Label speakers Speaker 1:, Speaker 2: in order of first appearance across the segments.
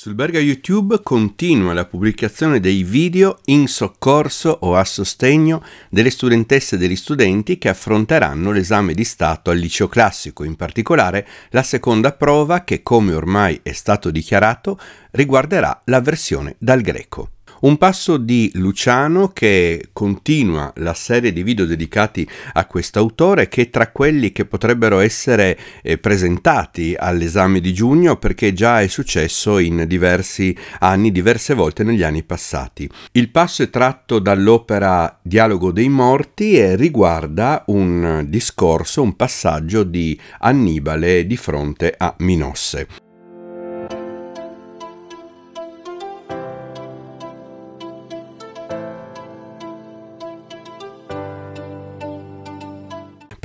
Speaker 1: Sul Berga YouTube continua la pubblicazione dei video in soccorso o a sostegno delle studentesse e degli studenti che affronteranno l'esame di Stato al liceo classico, in particolare la seconda prova che, come ormai è stato dichiarato, riguarderà la versione dal greco. Un passo di Luciano che continua la serie di video dedicati a quest'autore che tra quelli che potrebbero essere eh, presentati all'esame di giugno perché già è successo in diversi anni, diverse volte negli anni passati. Il passo è tratto dall'opera Dialogo dei Morti e riguarda un discorso, un passaggio di Annibale di fronte a Minosse.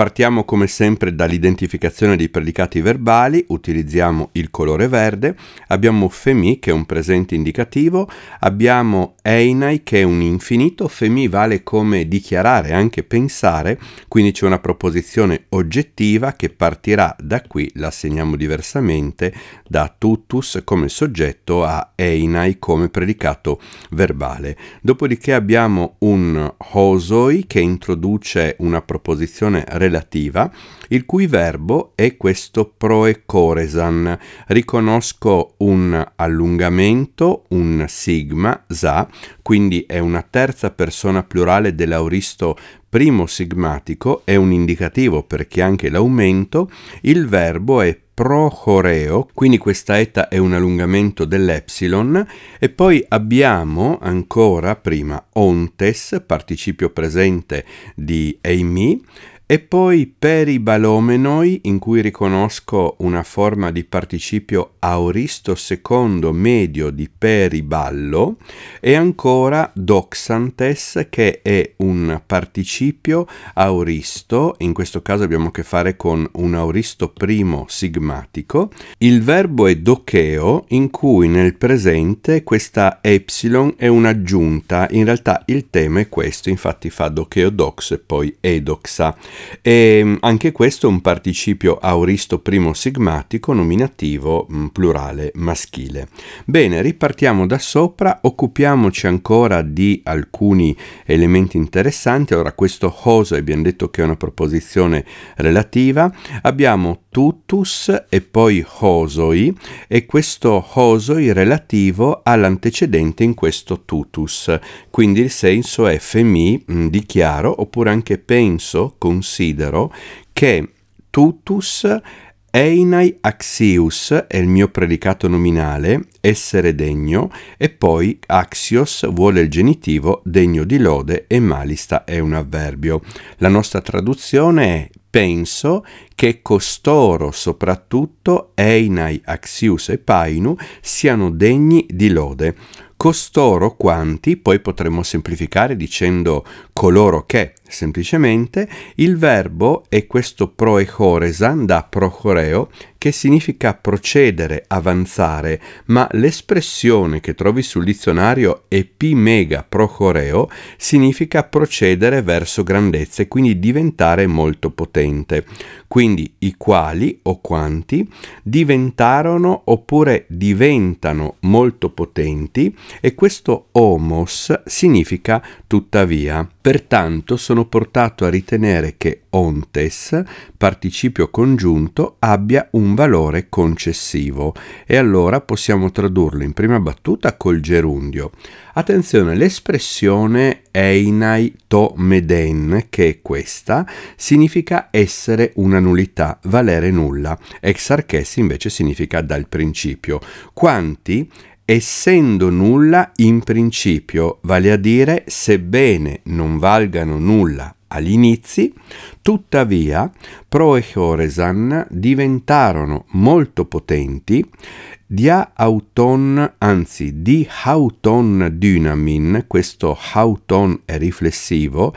Speaker 1: Partiamo come sempre dall'identificazione dei predicati verbali, utilizziamo il colore verde, abbiamo femi che è un presente indicativo, abbiamo einai che è un infinito, femi vale come dichiarare, anche pensare, quindi c'è una proposizione oggettiva che partirà da qui, la segniamo diversamente, da tutus come soggetto a einai come predicato verbale. Dopodiché abbiamo un hosoi che introduce una proposizione relativa relativa, il cui verbo è questo proecoresan. Riconosco un allungamento, un sigma, za, quindi è una terza persona plurale dell'auristo primo sigmatico, è un indicativo perché anche l'aumento, il verbo è prochoreo, quindi questa eta è un allungamento dell'epsilon, e poi abbiamo ancora prima ontes, participio presente di eimi, e poi peribalomenoi, in cui riconosco una forma di participio auristo secondo medio di periballo, e ancora doxantes, che è un participio auristo, in questo caso abbiamo a che fare con un auristo primo sigmatico. Il verbo è docheo, in cui nel presente questa epsilon è un'aggiunta, in realtà il tema è questo, infatti fa docheo dox e poi edoxa. E ehm, anche questo è un participio auristo primo sigmatico nominativo mm, plurale maschile. Bene, ripartiamo da sopra, occupiamoci ancora di alcuni elementi interessanti. Allora, questo cosa abbiamo detto che è una proposizione relativa. Abbiamo tutus e poi hosoi e questo hosoi relativo all'antecedente in questo tutus. Quindi il senso è femi, mm, dichiaro, oppure anche penso, considero considero che tutus Einai axius è il mio predicato nominale, essere degno, e poi axios vuole il genitivo, degno di lode e malista è un avverbio. La nostra traduzione è penso che costoro soprattutto Einai, Axius e Painu siano degni di lode costoro quanti, poi potremmo semplificare dicendo coloro che, semplicemente, il verbo è questo proechoresan da prochoreo, che significa procedere, avanzare, ma l'espressione che trovi sul dizionario epimega prochoreo significa procedere verso grandezze, quindi diventare molto potente. Quindi i quali o quanti diventarono oppure diventano molto potenti e questo homos significa tuttavia. Pertanto sono portato a ritenere che ontes, participio congiunto, abbia un valore concessivo e allora possiamo tradurlo in prima battuta col gerundio. Attenzione, l'espressione einai to meden, che è questa, significa essere una nullità, valere nulla. Ex arches invece significa dal principio. Quanti essendo nulla in principio, vale a dire sebbene non valgano nulla all'inizio, tuttavia Pro e Choresan diventarono molto potenti dia auton, anzi di hauton dynamin, questo hauton è riflessivo,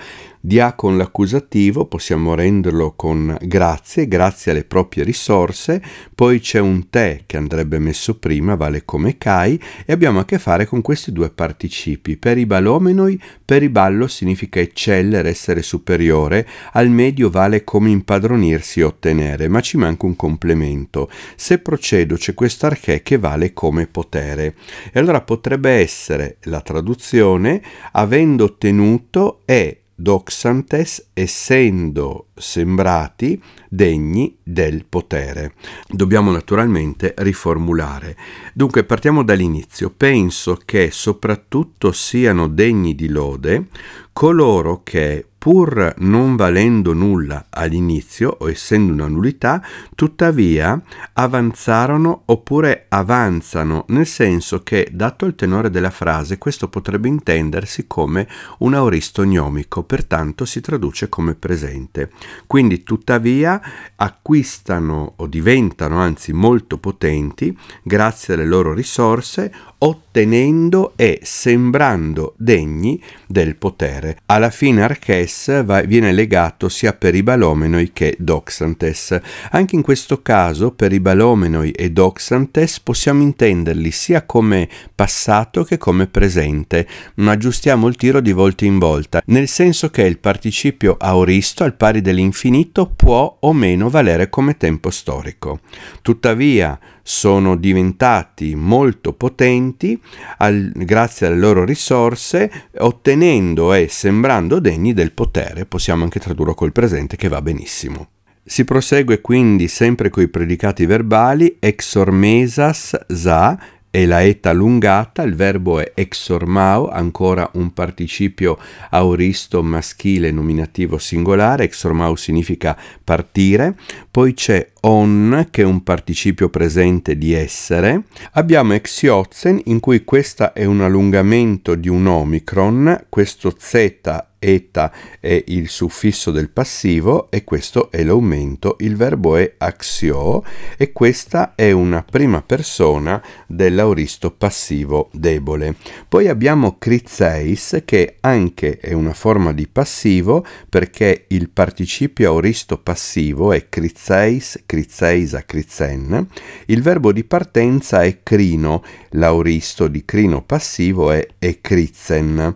Speaker 1: dia con l'accusativo possiamo renderlo con grazie, grazie alle proprie risorse, poi c'è un te che andrebbe messo prima, vale come kai, e abbiamo a che fare con questi due participi. Per per i i ballo significa eccellere, essere superiore, al medio vale come impadronirsi e ottenere, ma ci manca un complemento. Se procedo c'è questo archè che vale come potere. E allora potrebbe essere la traduzione avendo ottenuto è doxantes essendo sembrati degni del potere. Dobbiamo naturalmente riformulare. Dunque partiamo dall'inizio. Penso che soprattutto siano degni di lode coloro che pur non valendo nulla all'inizio o essendo una nullità, tuttavia avanzarono oppure avanzano, nel senso che, dato il tenore della frase, questo potrebbe intendersi come un auristo gnomico, pertanto si traduce come presente. Quindi, tuttavia, acquistano o diventano anzi molto potenti grazie alle loro risorse ottenendo e sembrando degni del potere. Alla fine Arches viene legato sia per i Balomenoi che Doxantes. Anche in questo caso per i Balomenoi e Doxantes possiamo intenderli sia come passato che come presente, ma aggiustiamo il tiro di volta in volta, nel senso che il participio auristo al pari dell'infinito può o meno valere come tempo storico. Tuttavia, sono diventati molto potenti al, grazie alle loro risorse, ottenendo e sembrando degni del potere, possiamo anche tradurlo col presente che va benissimo. Si prosegue quindi sempre coi predicati verbali ex ormesas za, e la età allungata, il verbo è exormao, ancora un participio auristo maschile nominativo singolare, exormao significa partire, poi c'è on che è un participio presente di essere, abbiamo exiozen in cui questo è un allungamento di un omicron, questo z eta è il suffisso del passivo e questo è l'aumento, il verbo è axio e questa è una prima persona dell'auristo passivo debole. Poi abbiamo crizeis che anche è una forma di passivo perché il participio auristo passivo è crizeis, crizeisa, crizen, il verbo di partenza è crino, l'auristo di crino passivo è ecrizen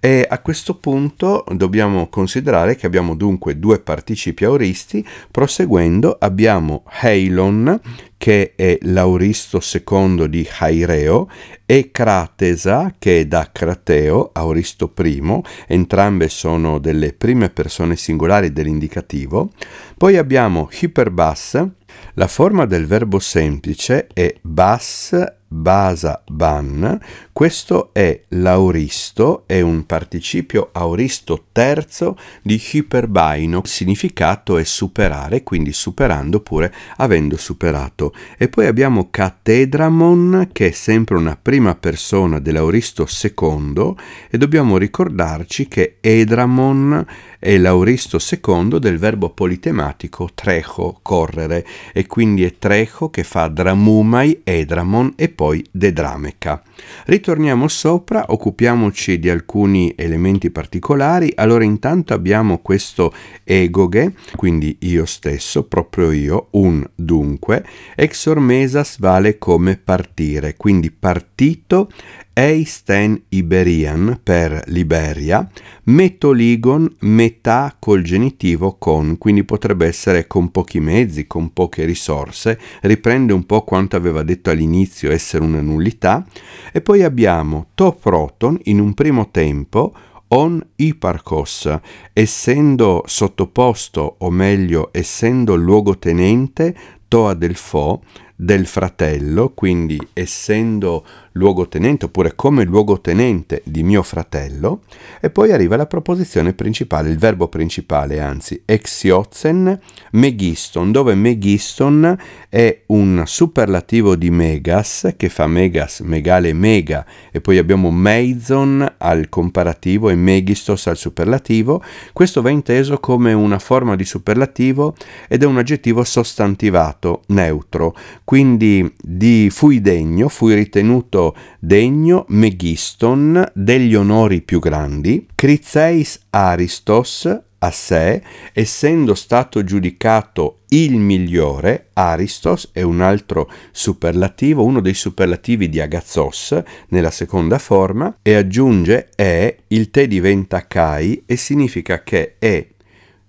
Speaker 1: e a questo punto punto dobbiamo considerare che abbiamo dunque due participi auristi, proseguendo abbiamo Heilon che è l'auristo secondo di Haireo e Cratesa che è da Crateo, auristo primo, entrambe sono delle prime persone singolari dell'indicativo. Poi abbiamo Hyperbas, la forma del verbo semplice è bas basa ban, questo è l'auristo, è un participio auristo terzo di hyperbaino, significato è superare, quindi superando oppure avendo superato. E poi abbiamo catedramon, che è sempre una prima persona dell'auristo secondo, e dobbiamo ricordarci che edramon è l'auristo secondo del verbo politematico trejo, correre, e quindi è trejo che fa dramumai, edramon e poi poi De Drameca. Ritorniamo sopra, occupiamoci di alcuni elementi particolari. Allora intanto abbiamo questo egoge, quindi io stesso, proprio io, un dunque, Exormesas vale come partire, quindi partito Eisten Iberian per Liberia, metoligon metà col genitivo con, quindi potrebbe essere con pochi mezzi, con poche risorse, riprende un po' quanto aveva detto all'inizio essere una nullità, e poi abbiamo to proton in un primo tempo on iparcos, essendo sottoposto, o meglio, essendo luogotenente, toa del fo, del fratello, quindi essendo luogotenente oppure come luogotenente di mio fratello e poi arriva la proposizione principale, il verbo principale anzi, exiozen megiston, dove megiston è un superlativo di megas che fa megas, megale, mega e poi abbiamo meizon al comparativo e megistos al superlativo, questo va inteso come una forma di superlativo ed è un aggettivo sostantivato, neutro, quindi di fui degno, fui ritenuto renderlo degno Megiston degli onori più grandi, Crizeis Aristos a sé, essendo stato giudicato il migliore, Aristos è un altro superlativo, uno dei superlativi di Agazzos nella seconda forma, e aggiunge e, il te diventa Kai e significa che è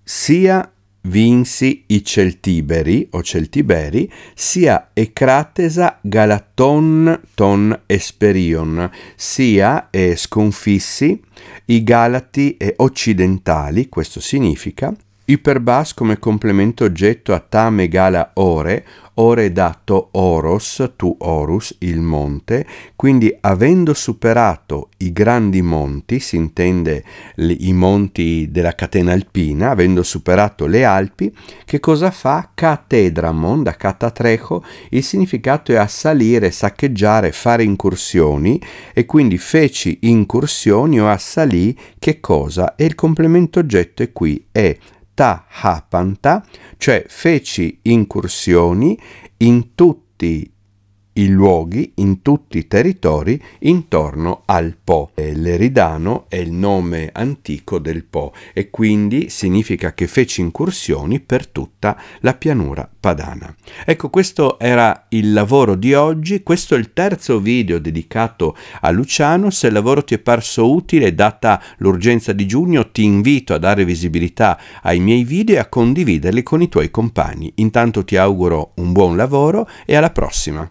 Speaker 1: sia vinsi i Celtiberi o Celtiberi, sia Ecratesa Galaton ton Esperion, sia e eh, sconfissi i Galati eh, occidentali, questo significa, Iperbas come complemento oggetto a ta megala ore, ore dato oros, tu orus, il monte, quindi avendo superato i grandi monti, si intende i monti della catena alpina, avendo superato le Alpi, che cosa fa? Catedramon, da catatreco, il significato è assalire, saccheggiare, fare incursioni, e quindi feci incursioni o assalì che cosa? E il complemento oggetto è qui, è Tahapanta, cioè feci incursioni in tutti i luoghi in tutti i territori intorno al Po. L'Eridano è il nome antico del Po e quindi significa che fece incursioni per tutta la pianura padana. Ecco, questo era il lavoro di oggi, questo è il terzo video dedicato a Luciano. Se il lavoro ti è parso utile, data l'urgenza di giugno, ti invito a dare visibilità ai miei video e a condividerli con i tuoi compagni. Intanto ti auguro un buon lavoro e alla prossima!